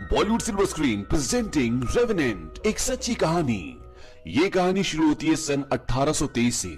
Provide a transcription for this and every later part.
Bollywood silver screen presenting Revenant एक सच्ची कहानी ये कहानी शुरू होती है सन 1823 से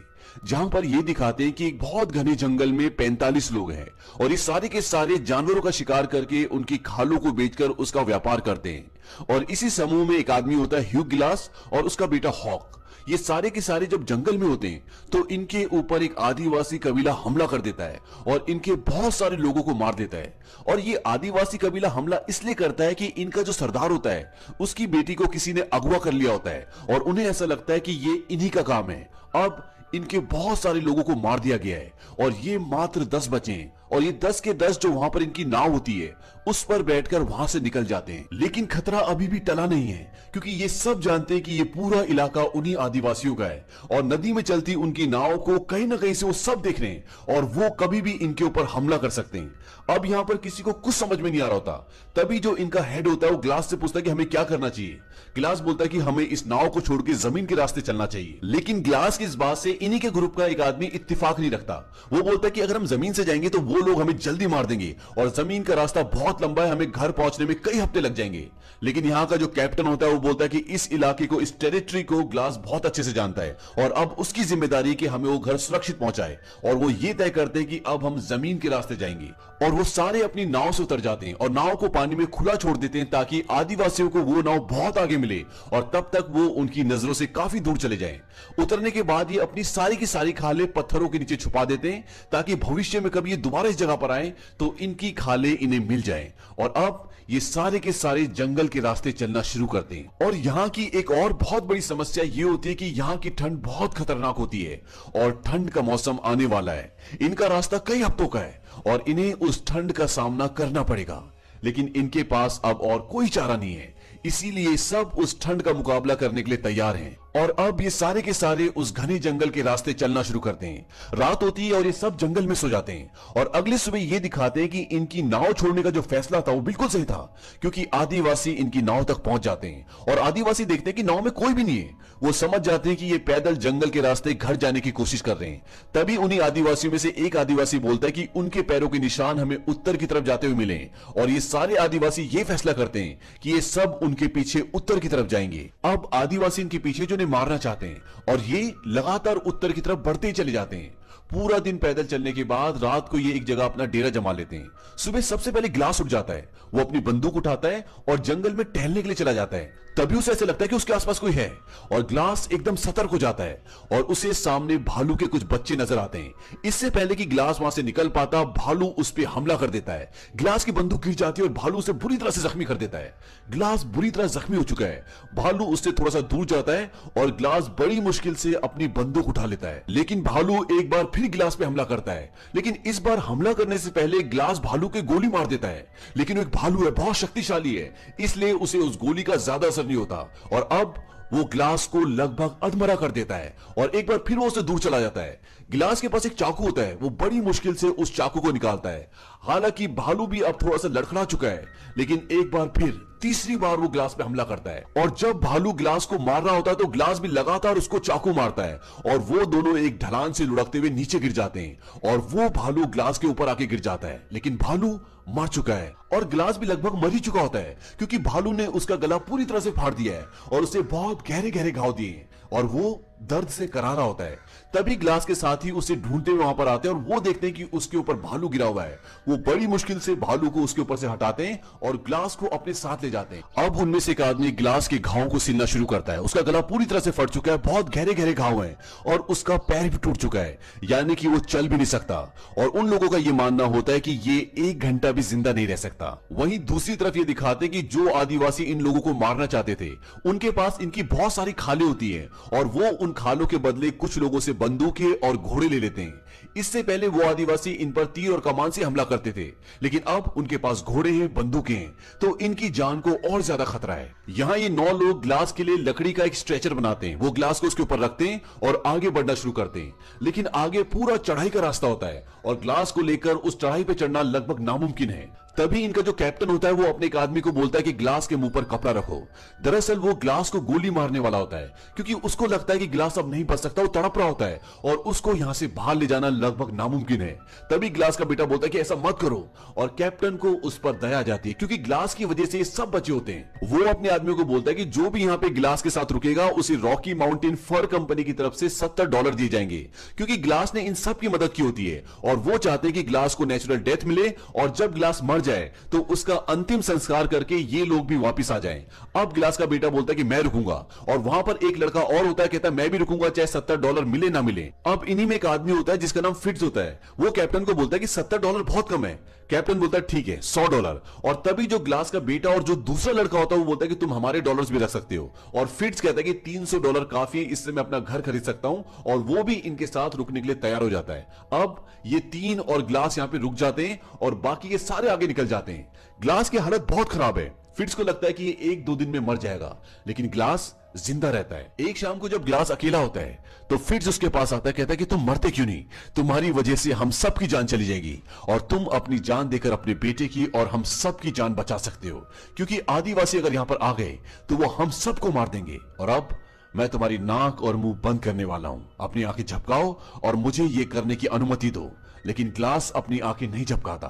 जहां पर यह दिखाते हैं कि एक बहुत घने जंगल में 45 लोग हैं और इस सारे के सारे जानवरों का शिकार करके उनकी खालों को बेचकर उसका व्यापार करते हैं और इसी समूह में एक आदमी होता है ह्यू गिलास और उसका बेटा हॉक ये सारे के सारे जब जंगल में होते हैं तो इनके ऊपर एक आदिवासी कबीला हमला कर देता है और इनके बहुत सारे लोगों को मार देता है और ये आदिवासी कबीला हमला इसलिए करता है कि इनका जो सरदार होता है उसकी बेटी को किसी ने अगवा कर लिया होता है और उन्हें ऐसा लगता है कि ये इन्हीं का काम है अब इनके बहुत सारे लोगों को मार दिया गया है और ये मात्र दस बचे हैं और ये दस के दस जो वहां पर इनकी नाव होती है उस पर बैठकर वहां से निकल जाते हैं लेकिन खतरा अभी भी टला नहीं है क्योंकि ये सब जानते हैं कि ये पूरा इलाका उन्हीं आदिवासियों का है और नदी में चलती उनकी नाव को कहीं ना कहीं से वो सब देख रहे हैं और वो कभी भी इनके ऊपर हमला कर सकते हैं अब यहाँ पर किसी को कुछ समझ में नहीं आ रहा होता तभी जो इनका हेड होता है वो ग्लास से पूछता है कि हमें क्या करना चाहिए ग्लास बोलता है कि हमें इस नाव को छोड़ के जमीन के रास्ते चलना चाहिए लेकिन ग्लास की इस बात से इन्हीं के ग्रुप का एक आदमी इत्तिफाक नहीं रखता वो बोलता है कि अगर हम जमीन से जाएंगे तो वो लोग हमें जल्दी मार देंगे और जमीन का रास्ता बहुत लंबा है हमें घर पहुंचने में कई हफ्ते लग जाएंगे लेकिन यहाँ का जो कैप्टन होता है वो बोलता है कि इस इलाके को इस टेरिटरी को ग्लास बहुत अच्छे से जानता है और अब उसकी जिम्मेदारी कि हमें वो घर सुरक्षित पहुंचाए और वो ये तय करते हैं कि अब हम जमीन के रास्ते जाएंगे और वो सारे अपनी नाव से उतर जाते हैं और नाव को पानी में खुला छोड़ देते हैं ताकि आदिवासियों को वो नाव बहुत आगे मिले और तब तक वो उनकी नजरों से काफी दूर चले जाए उतरने के बाद ये अपनी सारी की सारी खाले पत्थरों के नीचे छुपा देते हैं ताकि भविष्य में कभी ये दोबारा इस जगह पर आए तो इनकी खाले इन्हें मिल जाए आए और अब ये सारे के सारे जंगल के रास्ते चलना शुरू कर दें और यहाँ की एक और बहुत बड़ी समस्या ये होती है कि यहाँ की ठंड बहुत खतरनाक होती है और ठंड का मौसम आने वाला है इनका रास्ता कई हफ्तों का है और इन्हें उस ठंड का सामना करना पड़ेगा लेकिन इनके पास अब और कोई चारा नहीं है इसीलिए सब उस ठंड का मुकाबला करने के लिए तैयार हैं और अब ये सारे के सारे उस घने जंगल के रास्ते चलना शुरू करते हैं रात होती है और ये सब जंगल में सो जाते हैं और अगले सुबह ये दिखाते हैं कि इनकी नाव छोड़ने का जो फैसला था वो बिल्कुल सही था क्योंकि आदिवासी इनकी नाव तक पहुंच जाते हैं और आदिवासी देखते हैं कि नाव में कोई भी नहीं है वो समझ जाते हैं कि ये पैदल जंगल के रास्ते घर जाने की कोशिश कर रहे हैं तभी उन्हीं आदिवासियों में से एक आदिवासी बोलता है कि उनके पैरों के निशान हमें उत्तर की तरफ जाते हुए मिले और ये सारे आदिवासी ये फैसला करते हैं कि ये सब उनके पीछे उत्तर की तरफ जाएंगे अब आदिवासी इनके पीछे जो उन्हें मारना चाहते हैं और ये लगातार उत्तर की तरफ बढ़ते ही चले जाते हैं पूरा दिन पैदल चलने के बाद रात को ये एक जगह अपना डेरा जमा लेते हैं सुबह सबसे पहले ग्लास उठ जाता है वो अपनी बंदूक उठाता है और जंगल में टहलने के लिए चला जाता है तभी उसे ऐसे लगता है कि उसके आसपास कोई है और ग्लास एकदम सतर्क हो जाता है और उसे सामने भालू के कुछ बच्चे नजर आते हैं इससे पहले कि ग्लास वहां से निकल पाता भालू उस पर हमला कर देता है ग्लास की बंदूक गिर जाती है और भालू उसे बुरी तरह से जख्मी कर देता है ग्लास बुरी तरह जख्मी हो चुका है भालू उससे थोड़ा सा दूर जाता है और ग्लास बड़ी मुश्किल से अपनी बंदूक उठा लेता है लेकिन भालू एक बार फिर ग्लास पे हमला करता है लेकिन इस बार हमला करने से पहले ग्लास भालू के गोली मार देता है लेकिन एक भालू है बहुत शक्तिशाली है इसलिए उसे उस गोली का ज्यादा असर नहीं होता और अब वो ग्लास को लगभग अधमरा कर देता है और एक बार फिर वो उसे दूर चला जाता है गिलास के पास एक चाकू होता है वो बड़ी मुश्किल से उस चाकू को निकालता है हालांकि भालू भी अब थोड़ा सा लड़खड़ा चुका है लेकिन एक बार फिर तीसरी बार वो ग्लास पे हमला करता है और जब भालू ग्लास को मार रहा होता है तो ग्लास भी लगातार उसको चाकू मारता है और वो दोनों एक ढलान से लुढ़कते हुए नीचे गिर जाते हैं और वो भालू ग्लास के ऊपर आके गिर जाता है लेकिन भालू मर चुका है और गिलास भी लगभग मर ही चुका होता है क्योंकि भालू ने उसका गला पूरी तरह से फाड़ दिया है और उसे बहुत गहरे गहरे घाव दिए और वो दर्द से करारा होता है तभी ग्लास के साथ ही उसे ढूंढते हुए वहां पर आते हैं और वो देखते हैं कि उसके ऊपर भालू गिरा हुआ है वो बड़ी मुश्किल से भालू को उसके ऊपर से हटाते हैं और ग्लास को अपने साथ ले जाते हैं अब उनमें से एक आदमी ग्लास के घाव को सिलना शुरू करता है उसका गला पूरी तरह से फट चुका है बहुत गहरे गहरे घाव है और उसका पैर भी टूट चुका है यानी कि वो चल भी नहीं सकता और उन लोगों का ये मानना होता है कि ये एक घंटा भी जिंदा नहीं रह सकता वहीं दूसरी तरफ ये दिखाते हैं कि जो आदिवासी इन लोगों को मारना चाहते थे उनके पास इनकी बहुत सारी खाले होती है और वो उन खालों के बदले कुछ लोगों से बंदूकें और घोड़े ले लेते हैं इससे पहले वो आदिवासी इन पर तीर और कमान से हमला करते थे लेकिन अब उनके पास घोड़े हैं बंदूकें हैं तो इनकी जान को और ज्यादा खतरा है यहाँ ये नौ लोग ग्लास के लिए लकड़ी का एक स्ट्रेचर बनाते हैं वो ग्लास को उसके ऊपर रखते हैं और आगे बढ़ना शुरू करते हैं लेकिन आगे पूरा चढ़ाई का रास्ता होता है और ग्लास को लेकर उस चढ़ाई पे चढ़ना लगभग नामुमकिन है तभी इनका जो कैप्टन होता है वो अपने एक आदमी को बोलता है कि ग्लास के मुंह पर कपड़ा रखो दरअसल वो ग्लास को गोली मारने वाला होता है क्योंकि उसको लगता है कि ग्लास अब नहीं बच सकता वो तड़प रहा होता है और उसको यहां से बाहर ले जाना लगभग नामुमकिन है तभी ग्लास का बेटा बोलता है कि ऐसा मत करो और कैप्टन को उस पर दया जाती है क्योंकि ग्लास की वजह से ये सब बचे होते हैं वो अपने आदमियों को बोलता है कि जो भी यहाँ पे ग्लास के साथ रुकेगा उसे रॉकी माउंटेन फर कंपनी की तरफ से सत्तर डॉलर दिए जाएंगे क्योंकि ग्लास ने इन सब की मदद की होती है और वो चाहते हैं कि ग्लास को नेचुरल डेथ मिले और जब ग्लास मर जाए जाए तो उसका अंतिम संस्कार करके ये लोग भी वापस आ जाएं अब गिलास का बेटा बोलता है कि मैं रुकूंगा और वहां पर एक लड़का और होता है कहता है मैं भी रुकूंगा चाहे सत्तर डॉलर मिले ना मिले अब इन्हीं में एक आदमी होता है जिसका नाम फिट्स होता है वो कैप्टन को बोलता है कि सत्तर डॉलर बहुत कम है कैप्टन बोलता है ठीक है सौ डॉलर और तभी जो ग्लास का बेटा और जो दूसरा लड़का होता है वो बोलता है कि तुम हमारे डॉलर्स भी रख सकते हो और फिट्स कहता है कि तीन सौ डॉलर काफी है इससे मैं अपना घर खरीद सकता हूं और वो भी इनके साथ रुकने के लिए तैयार हो जाता है अब ये तीन और ग्लास यहां पे रुक जाते हैं और बाकी ये सारे आगे निकल जाते हैं ग्लास की हालत बहुत खराब है फिट्स को लगता है कि ये एक दो दिन में मर जाएगा लेकिन ग्लास जिंदा रहता है एक शाम को जब ग्लास अकेला होता है तो फिट्स उसके पास आता है कहता है कि तुम मरते क्यों नहीं तुम्हारी वजह से हम सब की जान चली जाएगी और तुम अपनी जान देकर अपने बेटे की और हम सब की जान बचा सकते हो क्योंकि आदिवासी अगर यहां पर आ गए तो वो हम सबको मार देंगे और अब मैं तुम्हारी नाक और मुंह बंद करने वाला हूं अपनी आंखें झपकाओ और मुझे ये करने की अनुमति दो लेकिन ग्लास अपनी आंखें नहीं झपकाता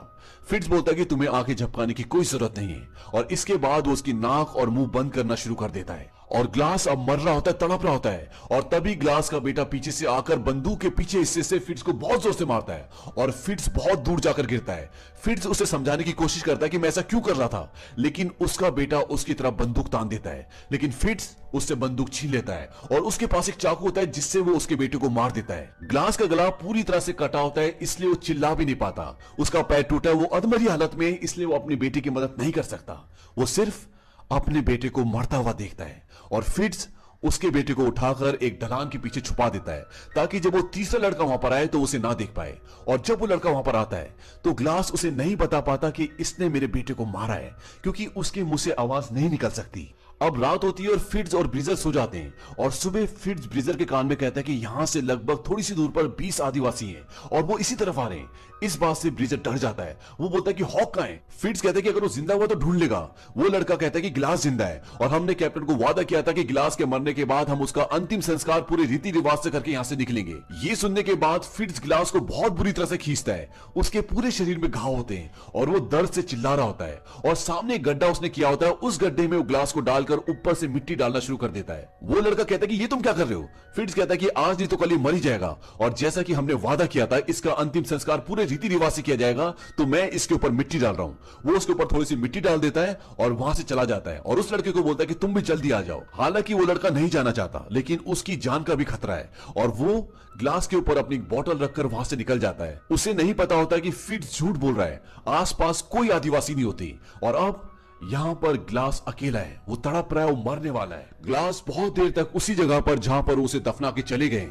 फिट्स बोलता कि तुम्हें आंखें झपकाने की कोई जरूरत नहीं है और इसके बाद वो उसकी नाक और मुंह बंद करना शुरू कर देता है और ग्लास अब मर रहा होता है तड़प रहा होता है और तभी ग्लास का बेटा पीछे से आकर बंदूक के पीछे हिस्से से फिट्स को बहुत जोर से मारता है और फिट्स बहुत दूर जाकर गिरता है फिट्स उसे समझाने की कोशिश करता है कि मैं ऐसा क्यों कर रहा था लेकिन उसका बेटा उसकी तरफ बंदूक तान देता है लेकिन फिट्स उससे बंदूक छीन लेता है और उसके पास एक चाकू होता है जिससे वो उसके बेटे को मार देता है ग्लास का गला पूरी तरह से कटा होता है इसलिए वो चिल्ला भी नहीं पाता उसका पैर टूटा है वो अधमरी हालत में इसलिए वो अपने बेटे की मदद नहीं कर सकता वो सिर्फ अपने बेटे को मरता हुआ देखता है और फिट्स उसके बेटे को उठाकर एक ढलान के पीछे छुपा देता है ताकि जब वो तीसरा लड़का वहां पर आए तो उसे ना देख पाए और जब वो लड़का वहां पर आता है तो ग्लास उसे नहीं बता पाता कि इसने मेरे बेटे को मारा है क्योंकि उसके मुंह से आवाज नहीं निकल सकती अब रात होती है और फिट्स और ब्रिजर सो जाते हैं और सुबह फिट्स ब्रिजर के कान में कहता है कि यहां से लगभग थोड़ी सी दूर पर 20 आदिवासी हैं और वो इसी तरफ आ रहे हैं इस बात से ब्रीजर डर जाता है वो बोलता है कि हॉक का है फिट्स कहता है कि अगर वो जिंदा हुआ तो ढूंढ लेगा वो लड़का कहता है कि ग्लास जिंदा है और हमने कैप्टन को वादा किया था कि ग्लास के मरने के बाद हम उसका अंतिम संस्कार पूरे रीति रिवाज से करके यहाँ से निकलेंगे ये सुनने के बाद फिट्स ग्लास को बहुत बुरी तरह से खींचता है उसके पूरे शरीर में घाव होते हैं और वो दर्द से चिल्ला रहा होता है और सामने एक गड्ढा उसने किया होता है उस गड्ढे में वो ग्लास को डालकर ऊपर से मिट्टी डालना शुरू कर देता है वो लड़का कहता है कि ये तुम क्या कर रहे हो फिट्स कहता है कि आज नहीं तो कल ही मर ही जाएगा और जैसा कि हमने वादा किया था इसका अंतिम संस्कार पूरे रीति रिवाज से किया जाएगा तो मैं इसके ऊपर मिट्टी डाल रहा हूं वो उसके ऊपर थोड़ी सी मिट्टी डाल देता है और वहां से चला जाता है और उस लड़के को बोलता है कि तुम भी जल्दी आ जाओ हालांकि वो लड़का नहीं जाना चाहता लेकिन उसकी जान का भी खतरा है और वो ग्लास के ऊपर अपनी बोतल रखकर वहां से निकल जाता है उसे नहीं पता होता कि फिट झूठ बोल रहा है आसपास कोई आदिवासी नहीं होती और अब यहाँ पर ग्लास अकेला है वो तड़प रहा है वो मरने वाला है ग्लास बहुत देर तक उसी जगह पर जहां पर उसे दफना के चले गए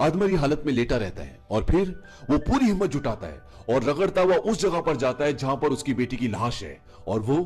अधमरी हालत में लेटा रहता है और फिर वो पूरी हिम्मत जुटाता है और रगड़ता हुआ उस जगह पर जाता है जहां पर उसकी बेटी की लाश है और वो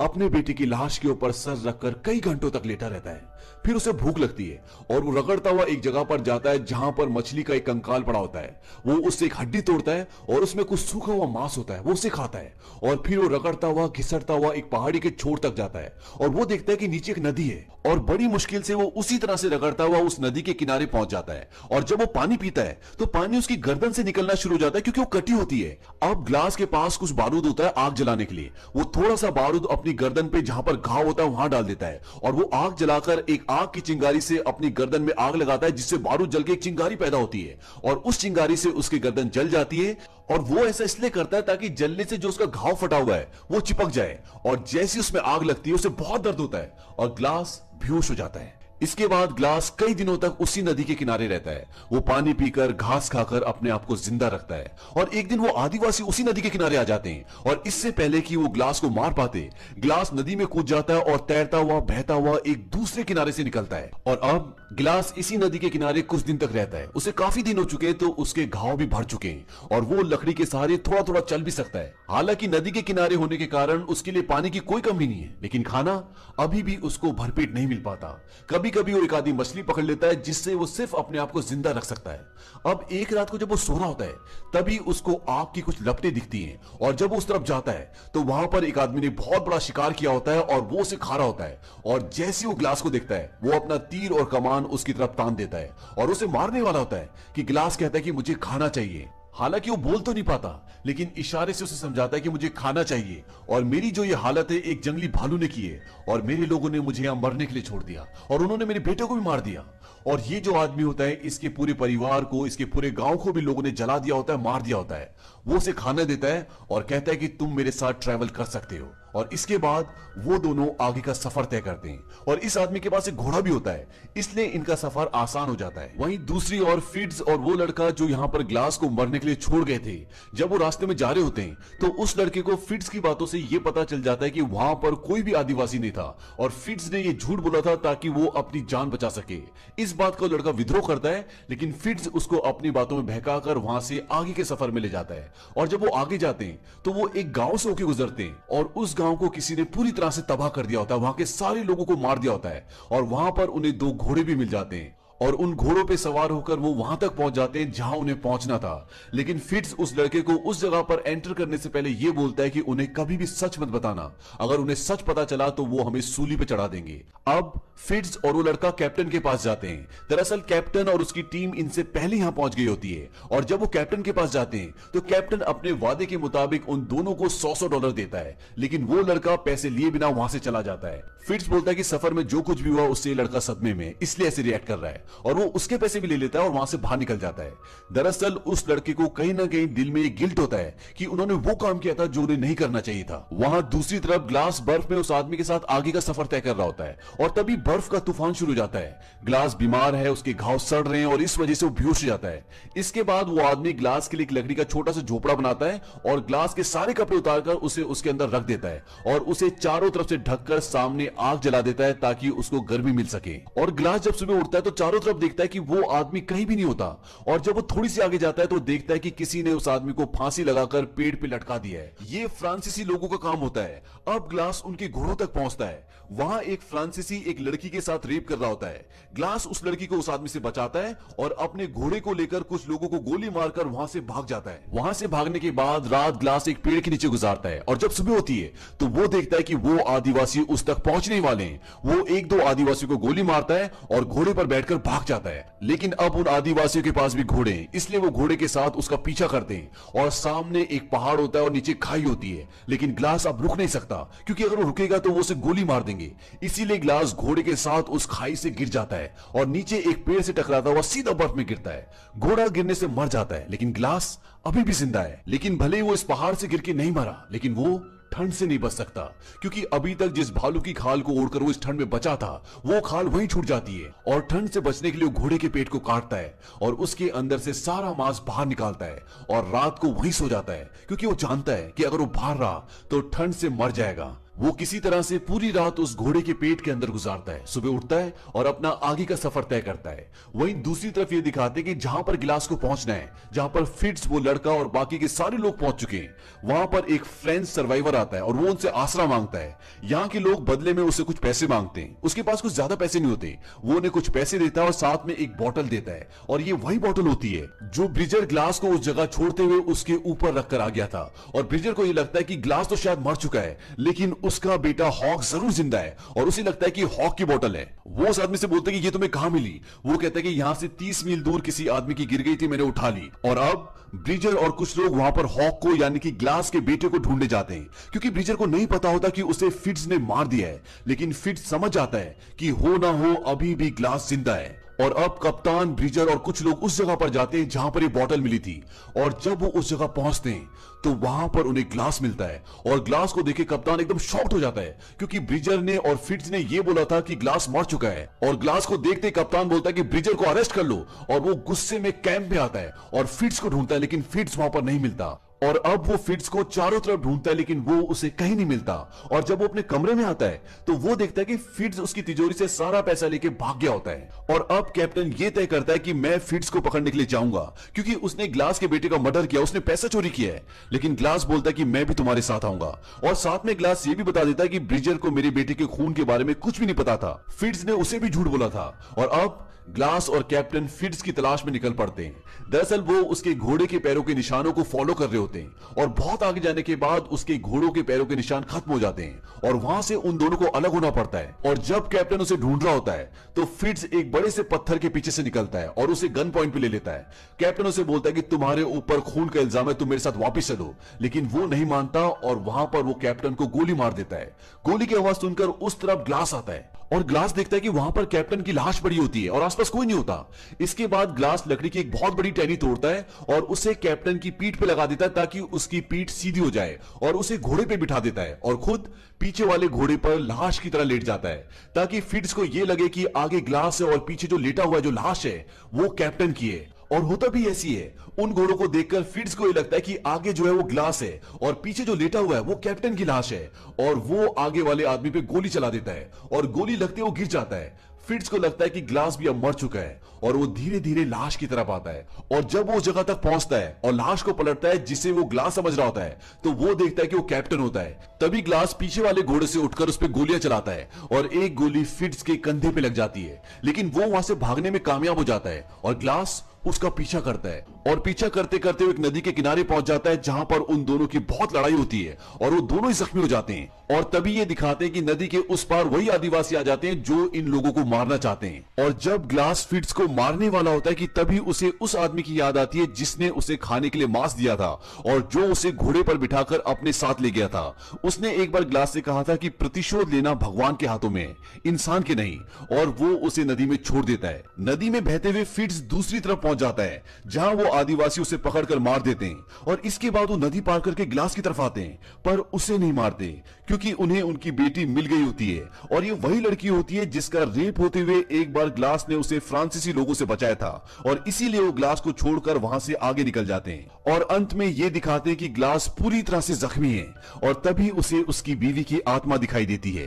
अपने बेटी की लाश के ऊपर सर रखकर कई घंटों तक लेटा रहता है फिर उसे भूख लगती है और वो रगड़ता हुआ एक जगह पर जाता है जहां पर मछली का एक कंकाल पड़ा होता है वो उससे एक हड्डी तोड़ता है और उसमें कुछ सूखा हुआ मांस होता है वो उसे खाता है और फिर वो रगड़ता हुआ घिसटता हुआ एक पहाड़ी के छोर तक जाता है और वो देखता है कि नीचे एक नदी है और बड़ी मुश्किल से वो उसी तरह से रगड़ता हुआ उस नदी के किनारे पहुंच जाता है और जब वो पानी पीता है तो पानी उसकी गर्दन से निकलना शुरू हो जाता है क्योंकि वो कटी होती है अब ग्लास के पास कुछ बारूद होता है आग जलाने के लिए वो थोड़ा सा बारूद अपनी गर्दन पे जहां पर घाव होता है वहां डाल देता है और वो आग जलाकर एक आग की चिंगारी से अपनी गर्दन में आग लगाता है जिससे बारूद जल के एक चिंगारी पैदा होती है और उस चिंगारी से उसकी गर्दन जल जाती है और वो ऐसा इसलिए करता है ताकि जल्दी से जो उसका घाव फटा हुआ है वो चिपक जाए और जैसी उसमें आग लगती है उसे बहुत दर्द होता है और ग्लास बेहोश हो जाता है इसके बाद ग्लास कई दिनों तक उसी नदी के किनारे रहता है वो पानी पीकर घास खाकर अपने आप को जिंदा रखता है और एक दिन वो आदिवासी उसी नदी के किनारे आ जाते हैं और इससे पहले कि वो ग्लास को मार पाते ग्लास नदी में कूद जाता है और तैरता हुआ बहता हुआ एक दूसरे किनारे से निकलता है और अब ग्लास इसी नदी के किनारे कुछ दिन तक रहता है उसे काफी दिन हो चुके हैं तो उसके घाव भी भर चुके हैं और वो लकड़ी के सहारे थोड़ा थोड़ा चल भी सकता है हालांकि नदी के किनारे होने के कारण उसके लिए पानी की कोई कमी नहीं है लेकिन खाना अभी भी उसको भरपेट नहीं मिल पाता कभी कभी कभी वो एक आदमी मछली पकड़ लेता है जिससे वो सिर्फ अपने आप को जिंदा रख सकता है अब एक रात को जब वो सोना होता है तभी उसको आग की कुछ लपटे दिखती हैं और जब वो उस तरफ जाता है तो वहां पर एक आदमी ने बहुत बड़ा शिकार किया होता है और वो उसे खा रहा होता है और जैसे वो ग्लास को देखता है वो अपना तीर और कमान उसकी तरफ तान देता है और उसे मारने वाला होता है कि ग्लास कहता है कि मुझे खाना चाहिए हालांकि वो बोल तो नहीं पाता लेकिन इशारे से उसे समझाता है कि मुझे खाना चाहिए और मेरी जो ये हालत है एक जंगली भालू ने की है और मेरे लोगों ने मुझे यहां मरने के लिए छोड़ दिया और उन्होंने मेरे बेटे को भी मार दिया और ये जो आदमी होता है इसके पूरे परिवार को इसके पूरे गांव को भी लोगों ने जला दिया होता है मार दिया होता है वो उसे खाना देता है और कहता है कि तुम मेरे साथ ट्रैवल कर सकते हो और इसके बाद वो दोनों आगे का सफर तय करते हैं और इस आदमी के पास एक घोड़ा भी होता है इसलिए इनका सफर आसान हो जाता है वहीं दूसरी और फिड्स और वो लड़का जो यहाँ पर ग्लास को मरने के लिए छोड़ गए थे जब वो रास्ते में जा रहे होते हैं तो उस लड़के को फिड्स की बातों से ये पता चल जाता है कि वहां पर कोई भी आदिवासी नहीं था और फिड्स ने ये झूठ बोला था ताकि वो अपनी जान बचा सके इस बात का लड़का विद्रोह करता है लेकिन फिड्स उसको अपनी बातों में बहकाकर वहां से आगे के सफर में ले जाता है और जब वो आगे जाते हैं तो वो एक गांव से होकर गुजरते हैं और उस गांव को किसी ने पूरी तरह से तबाह कर दिया होता है वहां के सारे लोगों को मार दिया होता है और वहां पर उन्हें दो घोड़े भी मिल जाते हैं और उन घोड़ों पे सवार होकर वो वहां तक पहुंच जाते हैं जहां उन्हें पहुंचना था लेकिन फिट्स उस लड़के को उस जगह पर एंटर करने से पहले ये बोलता है कि उन्हें कभी भी सच मत बताना अगर उन्हें सच पता चला तो वो हमें सूली पे चढ़ा देंगे अब फिट्स और वो लड़का कैप्टन के पास जाते हैं दरअसल कैप्टन और उसकी टीम इनसे पहले यहां पहुंच गई होती है और जब वो कैप्टन के पास जाते हैं तो कैप्टन अपने वादे के मुताबिक उन दोनों को सौ सौ डॉलर देता है लेकिन वो लड़का पैसे लिए बिना वहां से चला जाता है फिट्स बोलता है कि सफर में जो कुछ भी हुआ उससे लड़का सदमे में इसलिए ऐसे रिएक्ट कर रहा है और वो उसके पैसे भी ले लेता है और वहां से बाहर निकल जाता है दरअसल उस लड़के को कहीं ना कहीं दिल में गिल्ट होता है कि उन्होंने वो काम किया था जो उन्हें नहीं करना चाहिए था वहां दूसरी तरफ ग्लास बर्फ में उस आदमी के साथ आगे का सफर तय कर रहा होता है और तभी बर्फ का तूफान शुरू हो जाता है ग्लास बीमार है उसके घाव सड़ रहे हैं और इस वजह से वो बेहोश हो जाता है इसके बाद वो आदमी ग्लास के लिए एक लकड़ी का छोटा सा झोपड़ा बनाता है और ग्लास के सारे कपड़े उतारकर उसे उसके अंदर रख देता है और उसे चारों तरफ से ढककर सामने आग जला देता है ताकि उसको गर्मी मिल सके और ग्लास जब सुबह उठता है तो चारों चारों तरफ देखता है कि वो आदमी कहीं भी नहीं होता और जब वो थोड़ी सी आगे जाता है तो देखता है कि किसी ने उस आदमी को फांसी लगाकर पेड़ पे लटका दिया है ये फ्रांसीसी लोगों का काम होता है अब ग्लास उनके घोड़ों तक पहुंचता है वहां एक फ्रांसीसी एक लड़की के साथ रेप कर रहा होता है ग्लास उस लड़की को उस आदमी से बचाता है और अपने घोड़े को लेकर कुछ लोगों को गोली मारकर वहां से भाग जाता है वहां से भागने के बाद रात ग्लास एक पेड़ के नीचे गुजारता है और जब सुबह होती है तो वो देखता है कि वो आदिवासी उस तक पहुंचने वाले हैं वो एक दो आदिवासी को गोली मारता है और घोड़े पर बैठकर भाग जाता है लेकिन अब उन आदिवासियों के पास भी घोड़े हैं इसलिए वो घोड़े के साथ उसका पीछा करते हैं और सामने एक पहाड़ होता है और नीचे खाई होती है लेकिन ग्लास अब रुक नहीं सकता क्योंकि अगर वो रुकेगा तो वो उसे गोली मार देंगे इसीलिए ग्लास घोड़े के साथ उस खाई से गिर जाता है और नीचे एक पेड़ से टकराता हुआ सीधा बर्फ में गिरता है घोड़ा गिरने से मर जाता है लेकिन ग्लास अभी भी जिंदा है लेकिन भले ही वो इस पहाड़ से गिर के नहीं मरा लेकिन वो ठंड से नहीं बच सकता क्योंकि अभी तक जिस भालू की खाल को ओढ़कर वो इस ठंड में बचा था वो खाल वहीं छूट जाती है और ठंड से बचने के लिए घोड़े के पेट को काटता है और उसके अंदर से सारा मांस बाहर निकालता है और रात को वहीं सो जाता है क्योंकि वो जानता है कि अगर वो बाहर रहा तो ठंड से मर जाएगा वो किसी तरह से पूरी रात उस घोड़े के पेट के अंदर गुजारता है सुबह उठता है और अपना आगे का सफर तय करता है वहीं दूसरी तरफ ये दिखाते हैं कि जहां पर गिलास को पहुंचना है जहां पर फिट्स वो लड़का और बाकी के सारे लोग पहुंच चुके हैं वहां पर एक फ्रेंच सर्वाइवर आता है और वो उनसे आसरा मांगता है यहाँ के लोग बदले में उसे कुछ पैसे मांगते हैं उसके पास कुछ ज्यादा पैसे नहीं होते वो उन्हें कुछ पैसे देता है और साथ में एक बॉटल देता है और ये वही बॉटल होती है जो ब्रिजर ग्लास को उस जगह छोड़ते हुए उसके ऊपर रखकर आ गया था और ब्रिजर को यह लगता है कि ग्लास तो शायद मर चुका है लेकिन उसका बेटा हॉक जरूर जिंदा है और उसे लगता है कि हॉक की बोतल है वो उस आदमी से बोलते हैं कि ये तुम्हें कहा मिली वो कहता है कि यहाँ से तीस मील दूर किसी आदमी की गिर गई थी मैंने उठा ली और अब ब्रिजर और कुछ लोग वहां पर हॉक को यानी कि ग्लास के बेटे को ढूंढने जाते हैं क्योंकि ब्रिजर को नहीं पता होता कि उसे फिट्स ने मार दिया है लेकिन फिट्स समझ जाता है कि हो ना हो अभी भी ग्लास जिंदा है और अब कप्तान ब्रिजर और कुछ लोग उस जगह पर जाते हैं जहां पर ये बॉटल मिली थी और जब वो उस जगह पहुंचते हैं तो वहां पर उन्हें ग्लास मिलता है और ग्लास को देखे कप्तान एकदम शॉक्ट हो जाता है क्योंकि ब्रिजर ने और फिट्स ने यह बोला था कि ग्लास मर चुका है और ग्लास को देखते कप्तान बोलता है कि ब्रिजर को अरेस्ट कर लो और वो गुस्से में कैंप में आता है और फिट्स को ढूंढता है लेकिन फिट्स वहां पर नहीं मिलता और अब वो फिट्स को चारों तरफ ढूंढता है लेकिन वो उसे कहीं नहीं मिलता और जब वो अपने कमरे में आता है तो वो देखता है कि फिट्स उसकी तिजोरी से सारा पैसा लेके भाग गया होता है और अब कैप्टन ये तय करता है कि मैं फिट्स को पकड़ने के लिए जाऊंगा क्योंकि उसने ग्लास के बेटे का मर्डर किया उसने पैसा चोरी किया है लेकिन ग्लास बोलता है कि मैं भी तुम्हारे साथ आऊंगा और साथ में ग्लास ये भी बता देता है कि ब्रिजर को मेरे बेटे के खून के बारे में कुछ भी नहीं पता था फिट्स ने उसे भी झूठ बोला था और अब ग्लास और कैप्टन फिट्स की तलाश में निकल पड़ते हैं दरअसल वो उसके घोड़े के पैरों के निशानों को फॉलो कर रहे होते हैं और बहुत आगे जाने के बाद उसके घोड़ों के पैरों के निशान खत्म हो जाते हैं और वहां से उन दोनों को अलग होना पड़ता है और जब कैप्टन उसे ढूंढ रहा होता है तो फिट्स एक बड़े से पत्थर के पीछे से निकलता है और उसे गन पॉइंट पे ले लेता है कैप्टन उसे बोलता है कि तुम्हारे ऊपर खून का इल्जाम है तुम मेरे साथ वापिस चलो लेकिन वो नहीं मानता और वहां पर वो कैप्टन को गोली मार देता है गोली की आवाज सुनकर उस तरफ ग्लास आता है और ग्लास देखता है कि वहां पर कैप्टन की लाश पड़ी होती है और आसपास कोई नहीं होता इसके बाद ग्लास लकड़ी की एक बहुत बड़ी टहनी तोड़ता है और उसे कैप्टन की पीठ पे लगा देता है ताकि उसकी पीठ सीधी हो जाए और उसे घोड़े पे बिठा देता है और खुद पीछे वाले घोड़े पर लाश की तरह लेट जाता है ताकि फिट्स को यह लगे कि आगे ग्लास है और पीछे जो लेटा हुआ जो लाश है वो कैप्टन की है और होता भी ऐसी है उन घोड़ों को देखकर फिट्स को ये लगता है कि आगे जो है वो ग्लास है और पीछे जो लेटा हुआ है वो कैप्टन की लाश है और वो आगे वाले आदमी पे गोली चला देता है और गोली लगते वो गिर जाता है फिट्स को लगता है कि ग्लास भी अब मर चुका है और वो धीरे धीरे लाश की तरफ आता है और जब वो उस जगह तक पहुंचता है और लाश को पलटता है जिसे वो ग्लास समझ रहा होता है तो वो देखता है कि वो कैप्टन होता है तभी ग्लास पीछे वाले घोड़े से उठकर उस पर गोलियां चलाता है और एक गोली फिट्स के कंधे पे लग जाती है लेकिन वो वहां से भागने में कामयाब हो जाता है और ग्लास उसका पीछा करता है और पीछा करते करते वो एक नदी के किनारे पहुंच जाता है जहां पर उन दोनों की बहुत लड़ाई होती है और वो दोनों ही जख्मी हो जाते हैं और तभी ये दिखाते हैं कि नदी के उस पार वही आदिवासी आ जाते हैं जो इन लोगों को मारना चाहते हैं और जब ग्लास फिट्स को मारने वाला होता है कि तभी उसे उस आदमी की याद आती है जिसने उसे खाने के लिए मांस दिया था और जो उसे घोड़े पर बिठाकर अपने साथ ले गया था उसने एक बार ग्लास से कहा था कि प्रतिशोध लेना भगवान के हाथों में इंसान के नहीं और वो उसे नदी में छोड़ देता है नदी में बहते हुए फिट्स दूसरी तरफ पहुंच जाता है जहां वो आदिवासी उसे पकड़कर मार देते हैं और इसके बाद वो नदी पार करके ग्लास की तरफ आते हैं पर उसे नहीं मारते क्योंकि उन्हें उनकी बेटी मिल गई होती है और ये वही लड़की होती है जिसका रेप होते हुए एक बार ग्लास ने उसे फ्रांसीसी लोग लोगों से बचाया था और इसीलिए वो ग्लास को छोड़कर वहां से आगे निकल जाते हैं और अंत में ये दिखाते हैं कि ग्लास पूरी तरह से जख्मी है और तभी उसे उसकी बीवी की आत्मा दिखाई देती है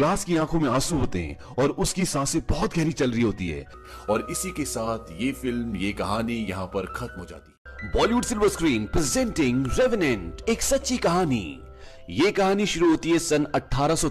ग्लास की आंखों में आंसू होते हैं और उसकी सांसें बहुत गहरी चल रही होती है और इसी के साथ ये फिल्म ये कहानी यहाँ पर खत्म हो जाती है Bollywood silver screen presenting Revenant एक सच्ची कहानी ये कहानी शुरू होती है सन अठारह से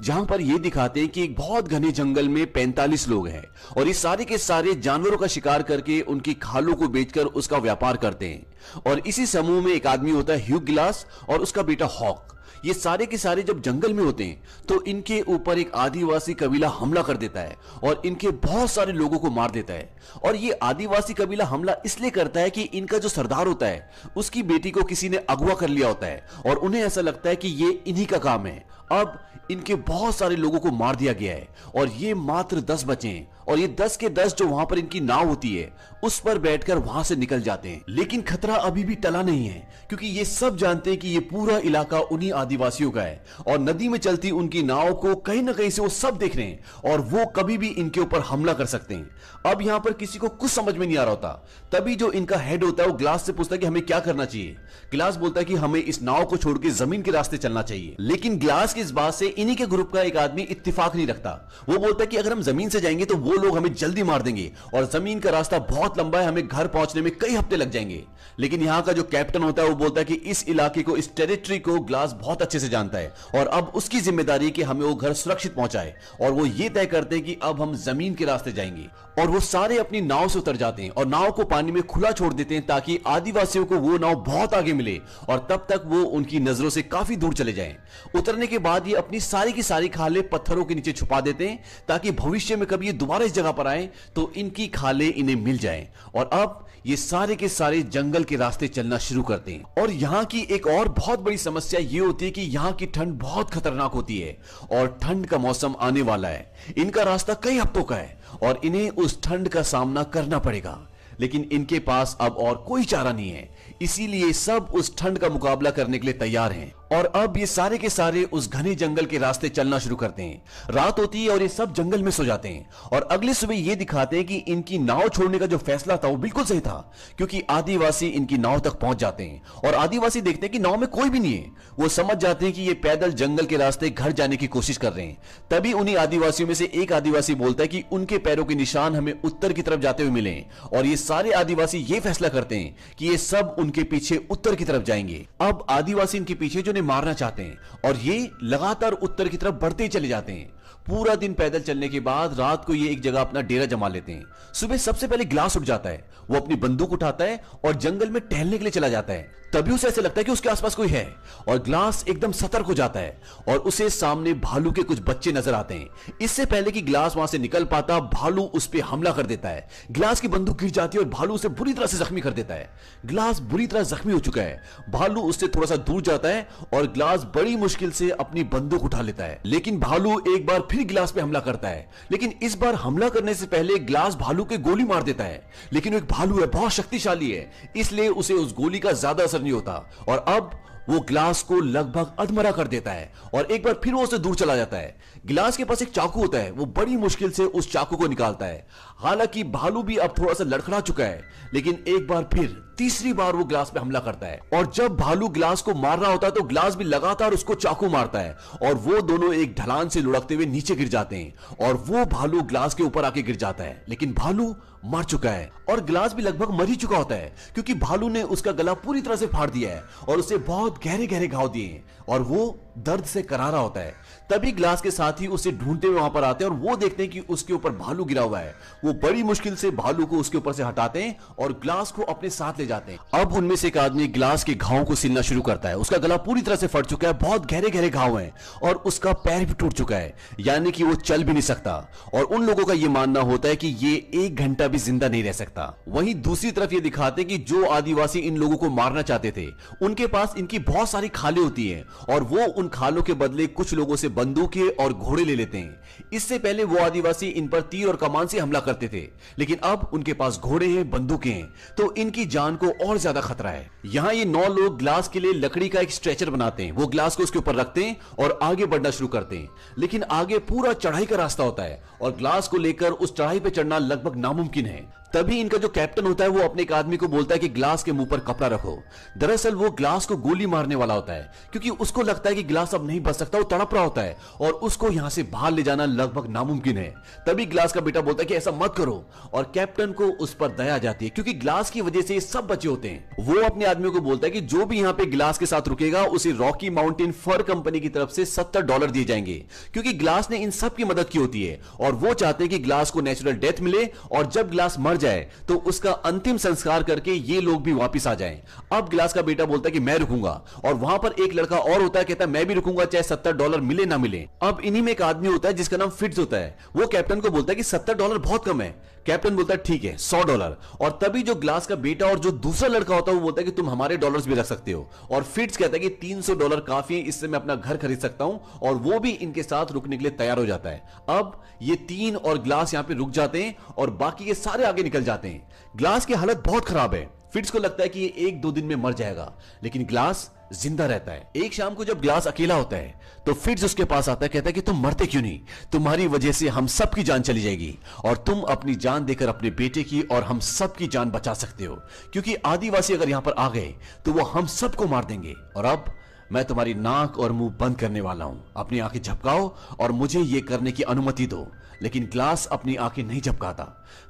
जहां पर यह दिखाते हैं कि एक बहुत घने जंगल में 45 लोग हैं और ये सारे के सारे जानवरों का शिकार करके उनकी खालों को बेचकर उसका व्यापार करते हैं और इसी समूह में एक आदमी होता है ह्यूग गिलास और उसका बेटा हॉक ये सारे के सारे जब जंगल में होते हैं तो इनके ऊपर एक आदिवासी कबीला हमला कर देता है और इनके बहुत सारे लोगों को मार देता है और ये आदिवासी कबीला हमला इसलिए करता है कि इनका जो सरदार होता है उसकी बेटी को किसी ने अगवा कर लिया होता है और उन्हें ऐसा लगता है कि ये इन्हीं का काम है अब इनके बहुत सारे लोगों को मार दिया गया है और ये मात्र दस बचे हैं और ये दस के दस जो वहां पर इनकी नाव होती है उस पर बैठकर वहां से निकल जाते हैं लेकिन खतरा अभी भी टला नहीं है क्योंकि ये सब जानते हैं कि ये पूरा इलाका उन्हीं आदिवासियों का है और नदी में चलती उनकी नाव को कहीं ना कहीं से वो सब देख रहे हैं और वो कभी भी इनके ऊपर हमला कर सकते हैं अब यहाँ पर किसी को कुछ समझ में नहीं आ रहा होता तभी जो इनका हेड होता है वो ग्लास से पूछता है कि हमें क्या करना चाहिए ग्लास बोलता है कि हमें इस नाव को छोड़ के जमीन के रास्ते चलना चाहिए लेकिन ग्लास की इस बात से इन्हीं के ग्रुप का एक आदमी इतफाक नहीं रखता वो बोलता है कि अगर हम जमीन से जाएंगे तो वो लोग हमें जल्दी मार देंगे और जमीन का रास्ता बहुत लंबा है हमें घर पहुंचने में कई हफ्ते लग जाएंगे लेकिन यहाँ का जो कैप्टन होता है वो बोलता है कि इस इलाके को इस टेरिटरी को ग्लास बहुत अच्छे से जानता है और अब उसकी जिम्मेदारी कि हमें वो घर सुरक्षित पहुंचाए और वो ये तय करते हैं कि अब हम जमीन के रास्ते जाएंगे और वो सारे अपनी नाव से उतर जाते हैं और नाव को पानी में खुला छोड़ देते हैं ताकि आदिवासियों को वो नाव बहुत आगे मिले और तब तक वो उनकी नजरों से काफी दूर चले जाएं उतरने के बाद ये अपनी सारी की सारी खाले पत्थरों के नीचे छुपा देते हैं ताकि भविष्य में कभी ये दोबारा दोबारा इस जगह पर आए तो इनकी खाले इन्हें मिल जाए और अब ये सारे के सारे जंगल के रास्ते चलना शुरू करते हैं और यहाँ की एक और बहुत बड़ी समस्या ये होती है कि यहाँ की ठंड बहुत खतरनाक होती है और ठंड का मौसम आने वाला है इनका रास्ता कई हफ्तों का है और इन्हें उस ठंड का सामना करना पड़ेगा लेकिन इनके पास अब और कोई चारा नहीं है इसीलिए सब उस ठंड का मुकाबला करने के लिए तैयार हैं और अब ये सारे के सारे उस घने जंगल के रास्ते चलना शुरू करते हैं रात होती है और ये सब जंगल में सो जाते हैं और अगली सुबह ये दिखाते हैं कि इनकी नाव छोड़ने का जो फैसला था वो बिल्कुल सही था क्योंकि आदिवासी इनकी नाव तक पहुंच जाते हैं और आदिवासी देखते हैं कि नाव में कोई भी नहीं है वो समझ जाते हैं कि ये पैदल जंगल के रास्ते घर जाने की कोशिश कर रहे हैं तभी उन्हीं आदिवासियों में से एक आदिवासी बोलता है कि उनके पैरों के निशान हमें उत्तर की तरफ जाते हुए मिले और ये सारे आदिवासी ये फैसला करते हैं कि ये सब उनके पीछे उत्तर की तरफ जाएंगे अब आदिवासी इनके पीछे जो उन्हें मारना चाहते हैं और ये लगातार उत्तर की तरफ बढ़ते चले जाते हैं पूरा दिन पैदल चलने के बाद रात को ये एक जगह अपना डेरा जमा लेते हैं सुबह सबसे पहले ग्लास उठ जाता है वो अपनी बंदूक उठाता है और जंगल में टहलने के लिए चला जाता है तभी उसे ऐसे लगता है कि उसके आसपास कोई है और ग्लास एकदम सतर्क हो जाता है और उसे सामने भालू के कुछ बच्चे नजर आते हैं इससे पहले कि ग्लास वहां से निकल पाता भालू उस पर हमला कर देता है ग्लास की बंदूक गिर जाती है और भालू उसे बुरी तरह से जख्मी कर देता है ग्लास बुरी तरह जख्मी हो चुका है भालू उससे थोड़ा सा दूर जाता है और ग्लास बड़ी मुश्किल से अपनी बंदूक उठा लेता है लेकिन भालू एक बार फिर ग्लास पे हमला करता है लेकिन इस बार हमला करने से पहले ग्लास भालू के गोली मार देता है लेकिन एक भालू है बहुत शक्तिशाली है इसलिए उसे उस गोली का ज्यादा असर असर नहीं होता और अब वो ग्लास को लगभग अधमरा कर देता है और एक बार फिर वो उसे दूर चला जाता है ग्लास के पास एक चाकू होता है वो बड़ी मुश्किल से उस चाकू को निकालता है हालांकि भालू भी अब थोड़ा सा लड़खड़ा चुका है लेकिन एक बार फिर तीसरी बार वो ग्लास पे हमला करता है और जब भालू ग्लास को मार रहा होता है तो ग्लास भी लगातार उसको चाकू मारता है और वो दोनों एक ढलान से लुढ़कते हुए नीचे गिर जाते हैं और वो भालू ग्लास के ऊपर आके गिर जाता है लेकिन भालू मर चुका है और गिलास भी लगभग मर ही चुका होता है क्योंकि भालू ने उसका गला पूरी तरह से फाड़ दिया है और उसे बहुत गहरे गहरे घाव दिए और वो दर्द से करारा होता है तभी ग्लास के साथ ही उसे ढूंढते हुए वहां पर आते हैं और वो देखते हैं कि उसके ऊपर भालू गिरा हुआ है वो बड़ी मुश्किल से भालू को उसके ऊपर से हटाते हैं और ग्लास को अपने साथ ले जाते हैं अब उनमें से एक आदमी ग्लास के घाव को सिलना शुरू करता है उसका गला पूरी तरह से फट चुका है बहुत गहरे गहरे घाव है और उसका पैर भी टूट चुका है यानी कि वो चल भी नहीं सकता और उन लोगों का ये मानना होता है कि ये एक घंटा भी जिंदा नहीं रह सकता वहीं दूसरी तरफ ये दिखाते कि जो आदिवासी इन लोगों को मारना चाहते थे उनके पास इनकी बहुत सारी खाले होती है और वो उन खालों के बदले कुछ लोगों से बंदूकें और घोड़े ले लेते हैं इससे पहले वो आदिवासी इन पर तीर और कमान से हमला करते थे लेकिन अब उनके पास घोड़े हैं बंदूकें हैं तो इनकी जान को और ज्यादा खतरा है यहाँ ये नौ लोग ग्लास के लिए लकड़ी का एक स्ट्रेचर बनाते हैं वो ग्लास को उसके ऊपर रखते हैं और आगे बढ़ना शुरू करते हैं लेकिन आगे पूरा चढ़ाई का रास्ता होता है और ग्लास को लेकर उस चढ़ाई पे चढ़ना लगभग नामुमकिन है तभी इनका जो कैप्टन होता है वो अपने एक आदमी को बोलता है कि ग्लास के मुंह पर कपड़ा रखो दरअसल वो ग्लास को गोली मारने वाला होता है क्योंकि उसको लगता है कि ग्लास अब नहीं बच सकता वो तड़प रहा होता है और उसको यहां से बाहर ले जाना लगभग नामुमकिन है तभी ग्लास का बेटा बोलता है कि ऐसा मत करो और कैप्टन को उस पर दया जाती है क्योंकि ग्लास की वजह से सब बचे होते हैं वो अपने आदमी को बोलता है कि जो भी यहाँ पे ग्लास के साथ रुकेगा उसे रॉकी माउंटेन फर कंपनी की तरफ से सत्तर डॉलर दिए जाएंगे क्योंकि ग्लास ने इन सब की मदद की होती है और वो चाहते हैं कि ग्लास को नेचुरल डेथ मिले और जब ग्लास मर जाए तो उसका अंतिम संस्कार करके ये लोग भी वापिस आ जाए अब गिलास का बेटा बोलता है कि मैं रुकूंगा और वहां पर एक लड़का और होता है कहता है मैं भी रुकूंगा चाहे सत्तर डॉलर मिले ना मिले अब इन्हीं में एक आदमी होता है जिसका नाम फिट्स होता है वो कैप्टन को बोलता है कि सत्तर डॉलर बहुत कम है कैप्टन बोलता है ठीक है सौ डॉलर और तभी जो ग्लास का बेटा और जो दूसरा लड़का होता है वो बोलता है कि तुम हमारे डॉलर्स भी रख सकते हो और फिट्स कहता है कि तीन सौ डॉलर काफी है इससे मैं अपना घर खरीद सकता हूं और वो भी इनके साथ रुकने के लिए तैयार हो जाता है अब ये तीन और ग्लास यहां पे रुक जाते हैं और बाकी ये सारे आगे निकल जाते हैं ग्लास की हालत बहुत खराब है फिट्स को लगता है कि ये एक दो दिन में मर जाएगा लेकिन ग्लास जिंदा रहता है एक शाम को जब ग्लास अकेला होता है तो फिट्स उसके पास आता है कहता है कि तुम मरते क्यों नहीं तुम्हारी वजह से हम सब की जान चली जाएगी और तुम अपनी जान देकर अपने बेटे की और हम सब की जान बचा सकते हो क्योंकि आदिवासी अगर यहां पर आ गए तो वो हम सबको मार देंगे और अब मैं तुम्हारी नाक और मुंह बंद करने वाला हूं अपनी आंखें झपकाओ और मुझे ये करने की अनुमति दो लेकिन ग्लास अपनी आंखें नहीं झपकाता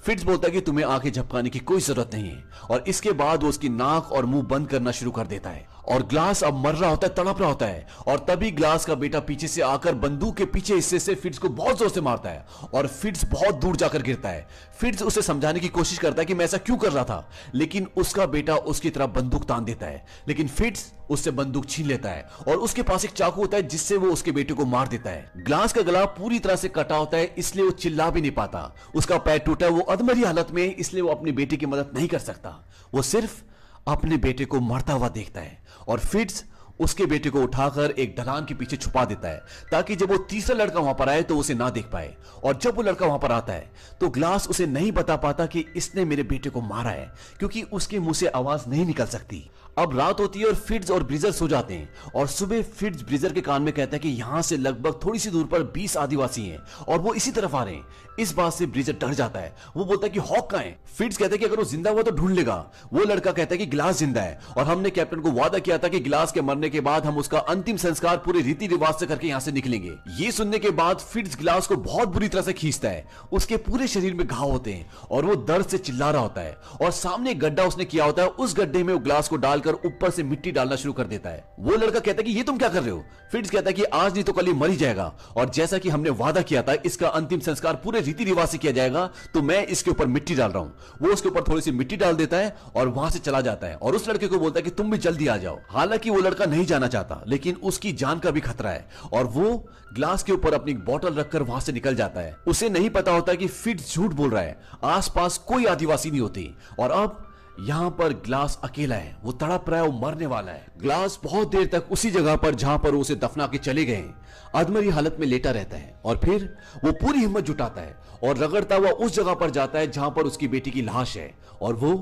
फिट्स बोलता है कि तुम्हें आंखें झपकाने की कोई जरूरत नहीं है और इसके बाद वो उसकी नाक और मुंह बंद करना शुरू कर देता है और ग्लास अब मर रहा होता है तड़प रहा होता है और तभी ग्लास का बेटा पीछे से आकर बंदूक के पीछे हिस्से से फिट्स को बहुत जोर से मारता है और फिट्स बहुत दूर जाकर गिरता है फिट्स उसे समझाने की कोशिश करता है कि मैं ऐसा क्यों कर रहा था लेकिन उसका बेटा उसकी तरफ बंदूक तान देता है लेकिन फिट्स उससे बंदूक छीन लेता है और उसके पास एक चाकू होता है जिससे वो उसके बेटे को मार देता है ग्लास का गला पूरी तरह से कटा होता है इसलिए वो चिल्ला भी नहीं पाता उसका पैर टूटा वो अधमरी हालत में इसलिए वो अपने बेटे की मदद नहीं कर सकता वो सिर्फ अपने बेटे को मरता हुआ देखता है और फिट्स उसके बेटे को उठाकर एक ढलान के पीछे छुपा देता है ताकि जब वो तीसरा लड़का वहां पर आए तो उसे ना देख पाए और जब वो लड़का वहां पर आता है तो ग्लास उसे नहीं बता पाता कि इसने मेरे बेटे को मारा है क्योंकि उसके मुंह से आवाज नहीं निकल सकती अब रात होती है और फिड्स और ब्रिजर सो जाते हैं और सुबह फिड्स ब्रिजर के कान में कहता है कि यहाँ से लगभग थोड़ी सी दूर पर 20 आदिवासी हैं और वो इसी तरफ आ रहे हैं इस बात से ब्रिजर डर जाता है वो बोलता है कि हॉक का है फिट्स कहता है कि अगर वो जिंदा हुआ तो ढूंढ लेगा वो लड़का कहता है कि गिलास जिंदा है और हमने कैप्टन को वादा किया था कि गिलास के मरने के बाद हम उसका अंतिम संस्कार पूरे रीति रिवाज से करके यहाँ से निकलेंगे ये सुनने के बाद फिड्स गिलास को बहुत बुरी तरह से खींचता है उसके पूरे शरीर में घाव होते हैं और वो दर्द से चिल्ला रहा होता है और सामने गड्ढा उसने किया होता है उस गड्ढे में वो ग्लास को डाल निकालकर ऊपर से मिट्टी डालना शुरू कर देता है वो लड़का कहता है कि ये तुम क्या कर रहे हो फिट्स कहता है कि आज नहीं तो कल ही मर ही जाएगा और जैसा कि हमने वादा किया था इसका अंतिम संस्कार पूरे रीति रिवाज से किया जाएगा तो मैं इसके ऊपर मिट्टी डाल रहा हूँ वो उसके ऊपर थोड़ी सी मिट्टी डाल देता है और वहां से चला जाता है और उस लड़के को बोलता है कि तुम भी जल्दी आ जाओ हालांकि वो लड़का नहीं जाना चाहता लेकिन उसकी जान का भी खतरा है और वो ग्लास के ऊपर अपनी बॉटल रखकर वहां से निकल जाता है उसे नहीं पता होता कि फिट झूठ बोल रहा है आसपास कोई आदिवासी नहीं होती और अब यहाँ पर ग्लास अकेला है वो तड़प रहा है वो मरने वाला है ग्लास बहुत देर तक उसी जगह पर जहां पर उसे दफना के चले गए अधमरी हालत में लेटा रहता है और फिर वो पूरी हिम्मत जुटाता है और रगड़ता हुआ उस जगह पर जाता है जहां पर उसकी बेटी की लाश है और वो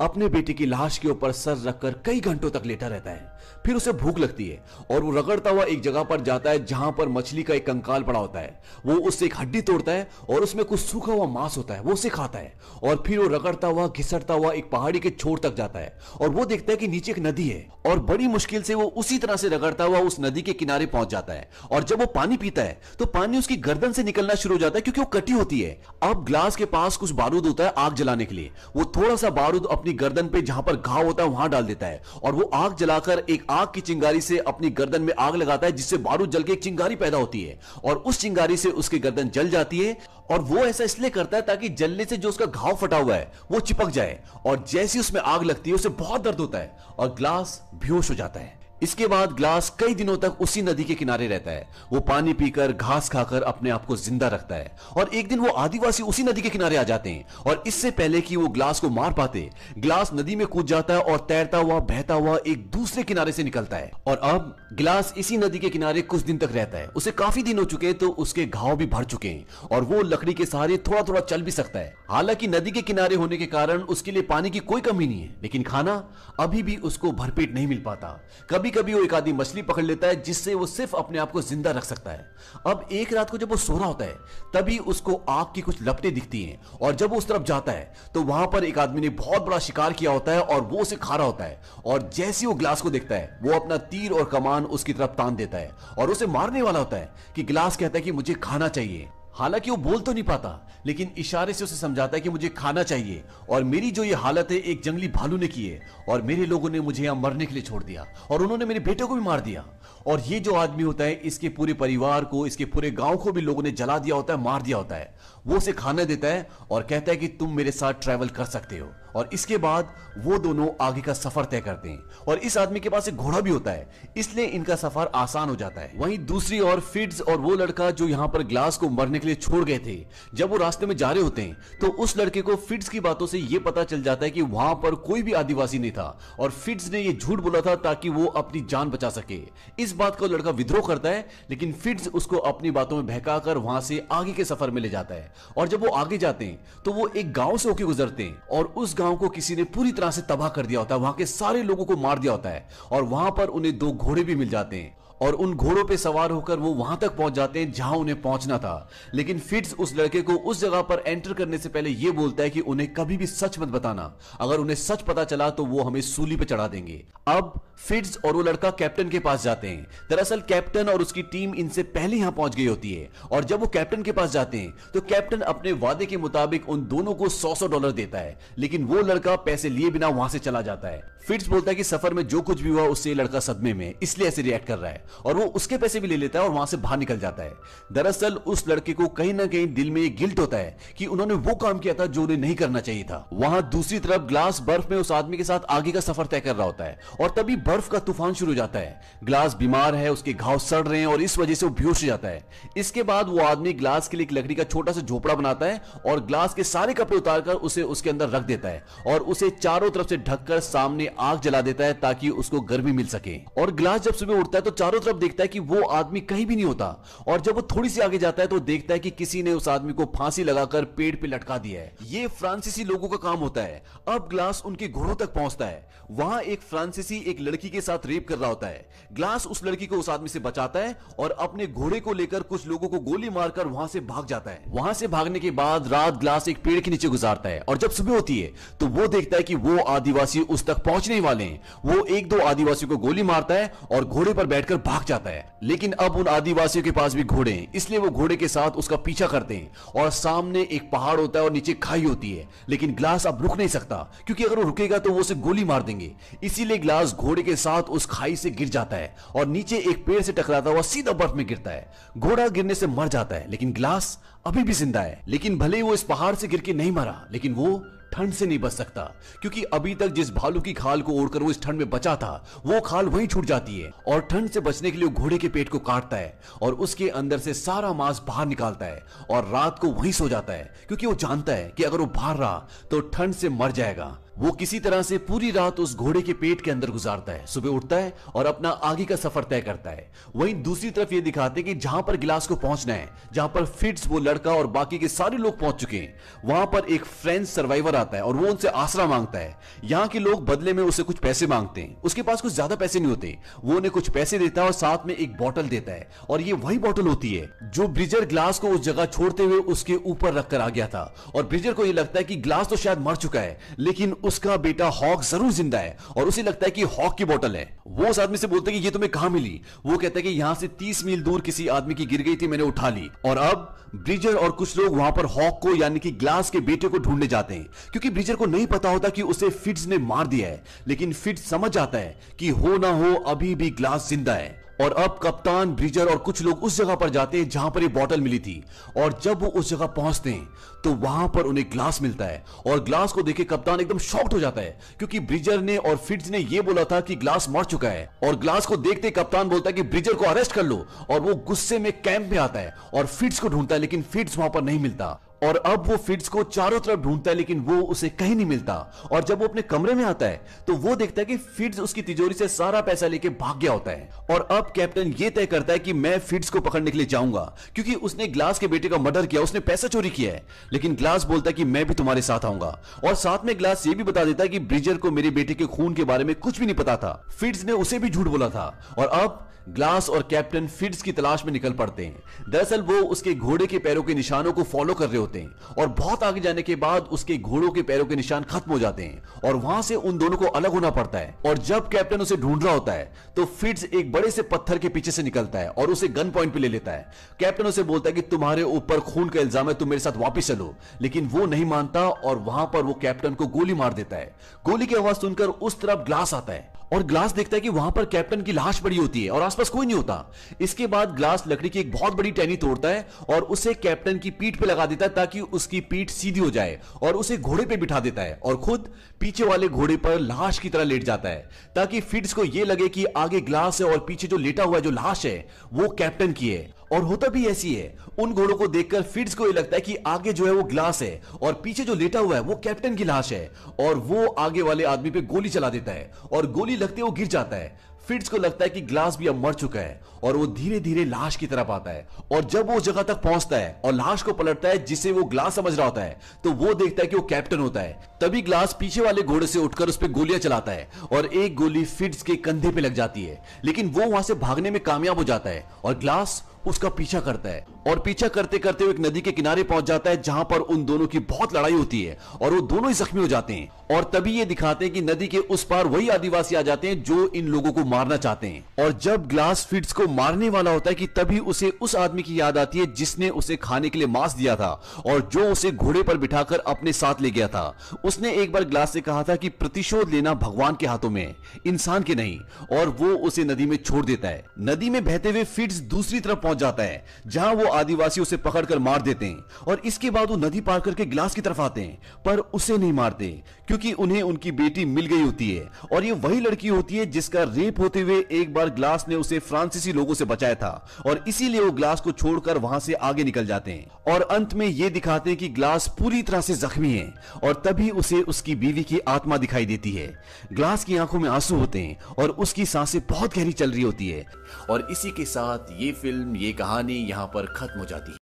अपने बेटे की लाश के ऊपर सर रखकर कई घंटों तक लेटा रहता है फिर उसे भूख लगती है और वो रगड़ता हुआ एक जगह पर जाता है जहां पर मछली का एक कंकाल पड़ा होता है वो उससे एक हड्डी तोड़ता है और उसमें कुछ सूखा हुआ मांस होता है वो उसे खाता है और फिर वो रगड़ता हुआ घिसटता हुआ एक पहाड़ी के छोर तक जाता है और वो देखता है कि नीचे एक नदी है और बड़ी मुश्किल से वो उसी तरह से रगड़ता हुआ उस नदी के किनारे पहुंच जाता है और जब वो पानी पीता है तो पानी उसकी गर्दन से निकलना शुरू हो जाता है क्योंकि वो कटी होती है अब ग्लास के पास कुछ बारूद होता है आग जलाने के लिए वो थोड़ा सा बारूद अपनी गर्दन पे जहां पर घाव होता है वहां डाल देता है और वो आग जलाकर एक आग आग की चिंगारी से अपनी गर्दन में आग लगाता है जिससे बारूद जल के एक चिंगारी पैदा होती है और उस चिंगारी से उसकी गर्दन जल जाती है और वो ऐसा इसलिए करता है ताकि जलने से जो उसका घाव फटा हुआ है वो चिपक जाए और जैसी उसमें आग लगती है उसे बहुत दर्द होता है और ग्लास बेहोश हो जाता है इसके बाद ग्लास कई दिनों तक उसी नदी के किनारे रहता है वो पानी पीकर घास खाकर अपने आप को जिंदा रखता है और एक दिन वो आदिवासी उसी नदी के किनारे आ जाते हैं और इससे पहले कि वो ग्लास को मार पाते ग्लास नदी में कूद जाता है और तैरता हुआ बहता हुआ एक दूसरे किनारे से निकलता है और अब ग्लास इसी नदी के किनारे कुछ दिन तक रहता है उसे काफी दिन हो चुके तो उसके घाव भी भर चुके हैं और वो लकड़ी के सहारे थोड़ा थोड़ा चल भी सकता है हालांकि नदी के किनारे होने के कारण उसके लिए पानी की कोई कमी नहीं है लेकिन खाना अभी भी उसको भरपेट नहीं मिल पाता कभी कभी कभी वो एक आधी मछली पकड़ लेता है जिससे वो सिर्फ अपने आप को जिंदा रख सकता है अब एक रात को जब वो सो रहा होता है तभी उसको आग की कुछ लपटें दिखती हैं और जब वो उस तरफ जाता है तो वहां पर एक आदमी ने बहुत बड़ा शिकार किया होता है और वो उसे खा रहा होता है और जैसे वो ग्लास को देखता है वो अपना तीर और कमान उसकी तरफ तान देता है और उसे मारने वाला होता है कि ग्लास कहता है कि मुझे खाना चाहिए हालांकि वो बोल तो नहीं पाता लेकिन इशारे से उसे समझाता है कि मुझे खाना चाहिए और मेरी जो ये हालत है एक जंगली भालू ने की है और मेरे लोगों ने मुझे यहां मरने के लिए छोड़ दिया और उन्होंने मेरे बेटे को भी मार दिया और ये जो आदमी होता है इसके पूरे परिवार को इसके पूरे गांव को भी लोगों ने जला दिया होता है मार दिया होता है वो उसे खाना देता है और कहता है कि तुम मेरे साथ ट्रैवल कर सकते हो और इसके बाद वो दोनों आगे का सफर तय करते हैं और इस आदमी के पास एक घोड़ा भी होता है इसलिए इनका सफर आसान हो जाता है वहीं दूसरी ओर फिड्स और वो लड़का जो यहाँ पर ग्लास को मरने के लिए छोड़ गए थे जब वो रास्ते में जा रहे होते हैं तो उस लड़के को फिड्स की बातों से यह पता चल जाता है कि वहां पर कोई भी आदिवासी नहीं था और फिड्स ने यह झूठ बोला था ताकि वो अपनी जान बचा सके इस बात का लड़का विद्रोह करता है लेकिन फिड्स उसको अपनी बातों में बहकाकर वहां से आगे के सफर में ले जाता है और जब वो आगे जाते हैं तो वो एक गांव से होके गुजरते हैं और उस गांव को किसी ने पूरी तरह से तबाह कर दिया होता है वहां के सारे लोगों को मार दिया होता है और वहां पर उन्हें दो घोड़े भी मिल जाते हैं और उन घोड़ों पे सवार होकर वो वहां तक पहुंच जाते हैं जहां उन्हें पहुंचना था लेकिन फिट्स उस लड़के को उस जगह पर एंटर करने से पहले ये बोलता है कि उन्हें कभी भी सच मत बताना अगर उन्हें सच पता चला तो वो हमें सूली पे चढ़ा देंगे अब फिट्स और वो लड़का कैप्टन के पास जाते हैं दरअसल कैप्टन और उसकी टीम इनसे पहले यहां पहुंच गई होती है और जब वो कैप्टन के पास जाते हैं तो कैप्टन अपने वादे के मुताबिक उन दोनों को सौ सौ डॉलर देता है लेकिन वो लड़का पैसे लिए बिना वहां से चला जाता है फिट्स बोलता है कि सफर में जो कुछ भी हुआ उससे लड़का सदमे में इसलिए ऐसे रिएक्ट कर रहा है और वो उसके पैसे भी ले लेता है और वहां से बाहर निकल जाता है दरअसल उस लड़के को कहीं ना कहीं दिल में ये गिल्ट होता है कि उन्होंने वो काम किया था जो उन्हें नहीं करना चाहिए था वहां दूसरी तरफ ग्लास बर्फ में उस आदमी के साथ आगे का सफर तय कर रहा होता है और तभी बर्फ का तूफान शुरू हो जाता है ग्लास बीमार है उसके घाव सड़ रहे हैं और इस वजह से वो बेहोश हो जाता है इसके बाद वो आदमी ग्लास के लिए एक लकड़ी का छोटा सा झोपड़ा बनाता है और ग्लास के सारे कपड़े उतारकर उसे उसके अंदर रख देता है और उसे चारों तरफ से ढककर सामने आग जला देता है ताकि उसको गर्मी मिल सके और ग्लास जब सुबह उठता है तो चारों तरफ देखता है कि वो आदमी कहीं भी नहीं होता और जब वो थोड़ी सी आगे जाता है तो देखता है कि किसी ने उस आदमी को फांसी लगाकर पेड़ पे लटका दिया है ये फ्रांसीसी लोगों का काम होता है अब ग्लास उनके घोड़ों तक पहुंचता है वहां एक फ्रांसीसी एक लड़की के साथ रेप कर रहा होता है ग्लास उस लड़की को उस आदमी से बचाता है और अपने घोड़े को लेकर कुछ लोगों को गोली मारकर वहां से भाग जाता है वहां से भागने के बाद रात ग्लास एक पेड़ के नीचे गुजारता है और जब सुबह होती है तो वो देखता है कि वो आदिवासी उस तक पहुंच पहुंचने वाले हैं वो एक दो आदिवासियों को गोली मारता है और घोड़े पर बैठकर भाग जाता है लेकिन अब उन आदिवासियों के पास भी घोड़े हैं इसलिए वो घोड़े के साथ उसका पीछा करते हैं और सामने एक पहाड़ होता है और नीचे खाई होती है लेकिन ग्लास अब रुक नहीं सकता क्योंकि अगर वो रुकेगा तो वो उसे गोली मार देंगे इसीलिए ग्लास घोड़े के साथ उस खाई से गिर जाता है और नीचे एक पेड़ से टकराता हुआ सीधा बर्फ में गिरता है घोड़ा गिरने से मर जाता है लेकिन ग्लास अभी भी जिंदा है लेकिन भले ही वो इस पहाड़ से गिर के नहीं मरा लेकिन वो ठंड से नहीं बच सकता क्योंकि अभी तक जिस भालू की खाल को ओढ़कर वो इस ठंड में बचा था वो खाल वहीं छूट जाती है और ठंड से बचने के लिए घोड़े के पेट को काटता है और उसके अंदर से सारा मांस बाहर निकालता है और रात को वहीं सो जाता है क्योंकि वो जानता है कि अगर वो बाहर रहा तो ठंड से मर जाएगा वो किसी तरह से पूरी रात उस घोड़े के पेट के अंदर गुजारता है सुबह उठता है और अपना आगे का सफर तय करता है वहीं दूसरी तरफ ये दिखाते हैं कि जहां पर गिलास को पहुंचना है जहां पर फिट्स वो लड़का और बाकी के सारे लोग पहुंच चुके हैं वहां पर एक फ्रेंच सर्वाइवर आता है और वो उनसे आसरा मांगता है यहाँ के लोग बदले में उसे कुछ पैसे मांगते हैं उसके पास कुछ ज्यादा पैसे नहीं होते वो उन्हें कुछ पैसे देता है और साथ में एक बॉटल देता है और ये वही बॉटल होती है जो ब्रिजर ग्लास को उस जगह छोड़ते हुए उसके ऊपर रखकर आ गया था और ब्रिजर को यह लगता है कि ग्लास तो शायद मर चुका है लेकिन उसका बेटा हॉक जरूर जिंदा है और उसे लगता है कि हॉक की बोतल है वो उस आदमी से बोलता है कि ये तुम्हें कहा मिली वो कहता है कि यहां से तीस मील दूर किसी आदमी की गिर गई थी मैंने उठा ली और अब ब्रिजर और कुछ लोग वहां पर हॉक को यानी कि ग्लास के बेटे को ढूंढने जाते हैं क्योंकि ब्रिजर को नहीं पता होता कि उसे फिट्स ने मार दिया है लेकिन फिट्स समझ जाता है कि हो ना हो अभी भी ग्लास जिंदा है और अब कप्तान ब्रिजर और कुछ लोग उस जगह पर जाते हैं जहां पर ये बॉटल मिली थी और जब वो उस जगह पहुंचते हैं तो वहां पर उन्हें ग्लास मिलता है और ग्लास को देखे कप्तान एकदम शॉक्ट हो जाता है क्योंकि ब्रिजर ने और फिट्स ने यह बोला था कि ग्लास मर चुका है और ग्लास को देखते कप्तान बोलता है कि ब्रिजर को अरेस्ट कर लो और वो गुस्से में कैंप में आता है और फिट्स को ढूंढता है लेकिन फिट्स वहां पर नहीं मिलता और अब वो फिट्स को चारों तरफ ढूंढता है लेकिन वो उसे कहीं नहीं मिलता और जब वो अपने कमरे में आता है तो वो देखता है कि फिट्स उसकी तिजोरी से सारा पैसा लेके भाग गया होता है और अब कैप्टन ये तय करता है कि मैं फिट्स को पकड़ने के लिए जाऊंगा क्योंकि उसने ग्लास के बेटे का मर्डर किया उसने पैसा चोरी किया है लेकिन ग्लास बोलता है कि मैं भी तुम्हारे साथ आऊंगा और साथ में ग्लास ये भी बता देता है कि ब्रिजर को मेरे बेटे के खून के बारे में कुछ भी नहीं पता था फिट्स ने उसे भी झूठ बोला था और अब ग्लास और कैप्टन फिट्स की तलाश में निकल पड़ते हैं दरअसल वो उसके घोड़े के पैरों के निशानों को फॉलो कर रहे होते हैं और बहुत आगे जाने के बाद उसके घोड़ों के पैरों के निशान खत्म हो जाते हैं और वहां से उन दोनों को अलग होना पड़ता है और जब कैप्टन उसे ढूंढ रहा होता है तो फिट्स एक बड़े से पत्थर के पीछे से निकलता है और उसे गन पॉइंट पे ले लेता है कैप्टन उसे बोलता है कि तुम्हारे ऊपर खून का इल्जाम है तुम मेरे साथ वापिस चलो लेकिन वो नहीं मानता और वहां पर वो कैप्टन को गोली मार देता है गोली की आवाज सुनकर उस तरफ ग्लास आता है और ग्लास देखता है कि वहां पर कैप्टन की लाश पड़ी होती है और आसपास कोई नहीं होता इसके बाद ग्लास लकड़ी की एक बहुत बड़ी टहनी तोड़ता है और उसे कैप्टन की पीठ पे लगा देता है ताकि उसकी पीठ सीधी हो जाए और उसे घोड़े पे बिठा देता है और खुद पीछे वाले घोड़े पर लाश की तरह लेट जाता है ताकि फिट्स को यह लगे कि आगे ग्लास है और पीछे जो लेटा हुआ जो लाश है वो कैप्टन की है और होता भी ऐसी है उन घोड़ों को देखकर फिट्स को ये लगता है कि आगे जो है वो ग्लास है और पीछे जो लेटा हुआ है वो कैप्टन की लाश है और वो आगे वाले आदमी पे गोली चला देता है और गोली लगते वो गिर जाता है फिट्स को लगता है कि ग्लास भी अब मर चुका है और वो धीरे धीरे लाश की तरफ आता है और जब वो जगह तक पहुंचता है और लाश को पलटता है जिसे वो ग्लास समझ रहा होता है तो वो देखता है कि वो कैप्टन होता है तभी ग्लास पीछे वाले घोड़े से उठकर उस पर गोलियां चलाता है और एक गोली फिट्स के कंधे पे लग जाती है लेकिन वो वहां से भागने में कामयाब हो जाता है और ग्लास उसका पीछा करता है और पीछा करते करते वो एक नदी के किनारे पहुंच जाता है जहां पर उन दोनों की बहुत लड़ाई होती है और वो दोनों ही जख्मी हो जाते हैं और तभी ये दिखाते हैं कि नदी के उस पार वही आदिवासी आ जाते हैं जो इन लोगों को मारना चाहते हैं और जब ग्लास फिट्स को मारने वाला होता है कि तभी उसे उस आदमी की याद आती है जिसने उसे खाने के लिए मांस दिया था और जो उसे घोड़े पर बिठाकर अपने साथ ले गया था उसने एक बार ग्लास से कहा था कि प्रतिशोध लेना भगवान के हाथों में इंसान के नहीं और वो उसे नदी में छोड़ देता है नदी में बहते हुए फिट्स दूसरी तरफ पहुंच जाता है जहां वो आदिवासी उसे पकड़कर मार देते हैं और इसके बाद वो नदी पार करके गिलास की तरफ आते हैं पर उसे नहीं मारते क्योंकि उन्हें उनकी बेटी मिल गई होती है और ये वही लड़की होती है जिसका रेप होते हुए एक बार ग्लास ने उसे फ्रांसीसी लोगों से बचाया था और इसीलिए वो ग्लास को छोड़कर वहां से आगे निकल जाते हैं और अंत में ये दिखाते हैं कि ग्लास पूरी तरह से जख्मी है और तभी उसे उसकी बीवी की आत्मा दिखाई देती है ग्लास की आंखों में आंसू होते हैं और उसकी सांसें बहुत गहरी चल रही होती है और इसी के साथ ये फिल्म ये कहानी यहाँ पर खत्म हो जाती है